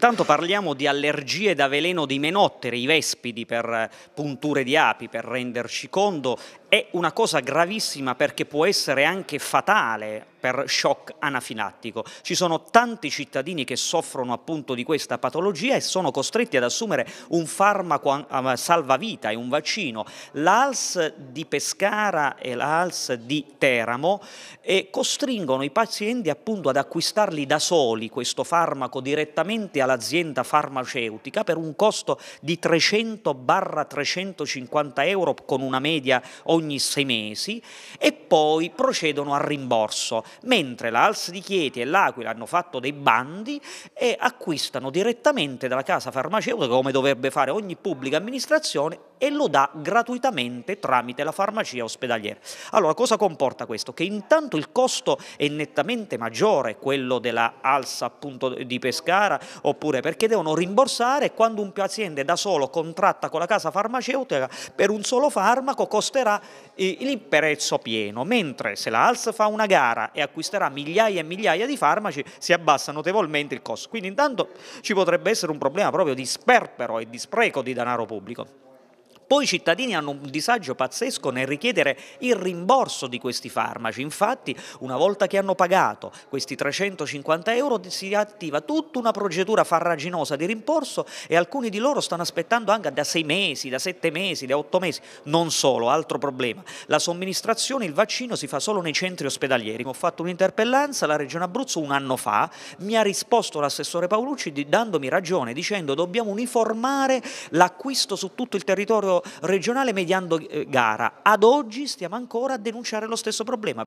Intanto parliamo di allergie da veleno di menotteri, i vespidi per eh, punture di api, per renderci conto, è una cosa gravissima perché può essere anche fatale per shock anafilattico. Ci sono tanti cittadini che soffrono appunto di questa patologia e sono costretti ad assumere un farmaco eh, salvavita e un vaccino. L'ALS di Pescara e l'ALS di Teramo eh, costringono i pazienti appunto ad acquistarli da soli questo farmaco direttamente all'azienda farmaceutica per un costo di 300-350 euro con una media o ogni sei mesi e poi procedono al rimborso, mentre la Alsa di Chieti e l'Aquila hanno fatto dei bandi e acquistano direttamente dalla casa farmaceutica, come dovrebbe fare ogni pubblica amministrazione, e lo dà gratuitamente tramite la farmacia ospedaliera. Allora, cosa comporta questo? Che intanto il costo è nettamente maggiore, quello della Alsa appunto di Pescara, oppure perché devono rimborsare quando un paziente da solo contratta con la casa farmaceutica per un solo farmaco costerà eh, lì prezzo pieno, mentre se la ALS fa una gara e acquisterà migliaia e migliaia di farmaci si abbassa notevolmente il costo. Quindi intanto ci potrebbe essere un problema proprio di sperpero e di spreco di denaro pubblico. Poi i cittadini hanno un disagio pazzesco nel richiedere il rimborso di questi farmaci, infatti una volta che hanno pagato questi 350 euro si attiva tutta una procedura farraginosa di rimborso e alcuni di loro stanno aspettando anche da sei mesi, da sette mesi, da otto mesi, non solo, altro problema. La somministrazione, il vaccino si fa solo nei centri ospedalieri. Ho fatto un'interpellanza alla Regione Abruzzo un anno fa, mi ha risposto l'assessore Paolucci dandomi ragione, dicendo dobbiamo uniformare l'acquisto su tutto il territorio regionale mediando eh, gara. Ad oggi stiamo ancora a denunciare lo stesso problema.